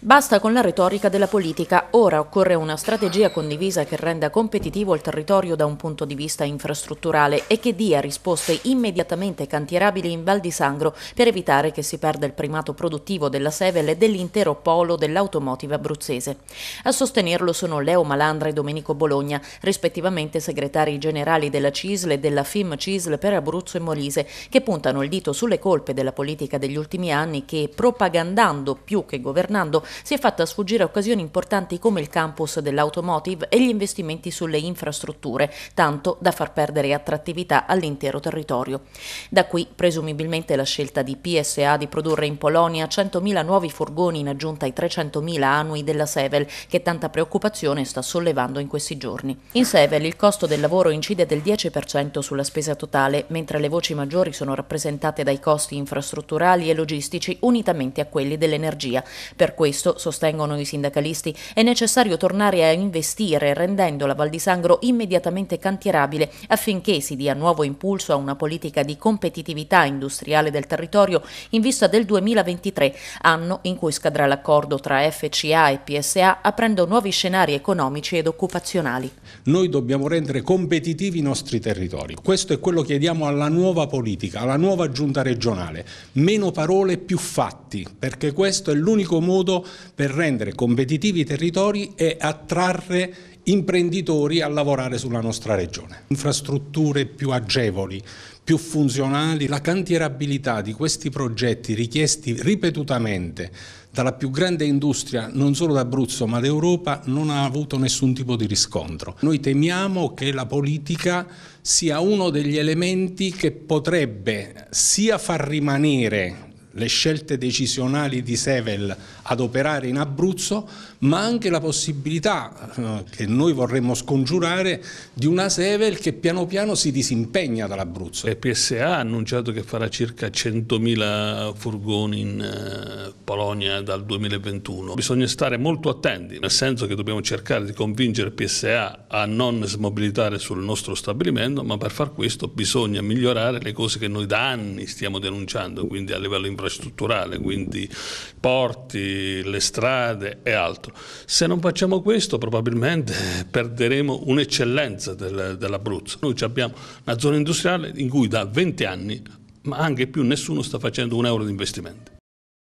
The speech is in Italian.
Basta con la retorica della politica, ora occorre una strategia condivisa che renda competitivo il territorio da un punto di vista infrastrutturale e che dia risposte immediatamente cantierabili in Val di Sangro per evitare che si perda il primato produttivo della Sevel e dell'intero polo dell'automotive abruzzese. A sostenerlo sono Leo Malandra e Domenico Bologna, rispettivamente segretari generali della CISL e della FIM CISL per Abruzzo e Molise, che puntano il dito sulle colpe della politica degli ultimi anni che, propagandando più che governando, si è fatta sfuggire occasioni importanti come il campus dell'automotive e gli investimenti sulle infrastrutture, tanto da far perdere attrattività all'intero territorio. Da qui presumibilmente la scelta di PSA di produrre in Polonia 100.000 nuovi furgoni in aggiunta ai 300.000 annui della Sevel, che tanta preoccupazione sta sollevando in questi giorni. In Sevel il costo del lavoro incide del 10% sulla spesa totale, mentre le voci maggiori sono rappresentate dai costi infrastrutturali e logistici unitamente a quelli dell'energia. Per questo questo, sostengono i sindacalisti, è necessario tornare a investire rendendo la Val di Sangro immediatamente cantierabile affinché si dia nuovo impulso a una politica di competitività industriale del territorio in vista del 2023, anno in cui scadrà l'accordo tra FCA e PSA aprendo nuovi scenari economici ed occupazionali. Noi dobbiamo rendere competitivi i nostri territori. Questo è quello che chiediamo alla nuova politica, alla nuova giunta regionale. Meno parole, più fatti, perché questo è l'unico modo per rendere competitivi i territori e attrarre imprenditori a lavorare sulla nostra regione. Infrastrutture più agevoli, più funzionali, la cantierabilità di questi progetti richiesti ripetutamente dalla più grande industria non solo d'Abruzzo ma d'Europa non ha avuto nessun tipo di riscontro. Noi temiamo che la politica sia uno degli elementi che potrebbe sia far rimanere le scelte decisionali di Sevel ad operare in Abruzzo, ma anche la possibilità eh, che noi vorremmo scongiurare di una Sevel che piano piano si disimpegna dall'Abruzzo. E PSA ha annunciato che farà circa 100.000 furgoni in eh, Polonia dal 2021. Bisogna stare molto attenti, nel senso che dobbiamo cercare di convincere PSA a non smobilitare sul nostro stabilimento, ma per far questo bisogna migliorare le cose che noi da anni stiamo denunciando, quindi a livello imprenditoriale settore strutturale, quindi porti, le strade e altro. Se non facciamo questo probabilmente perderemo un'eccellenza del, dell'Abruzzo. Noi abbiamo una zona industriale in cui da 20 anni, ma anche più, nessuno sta facendo un euro di investimenti.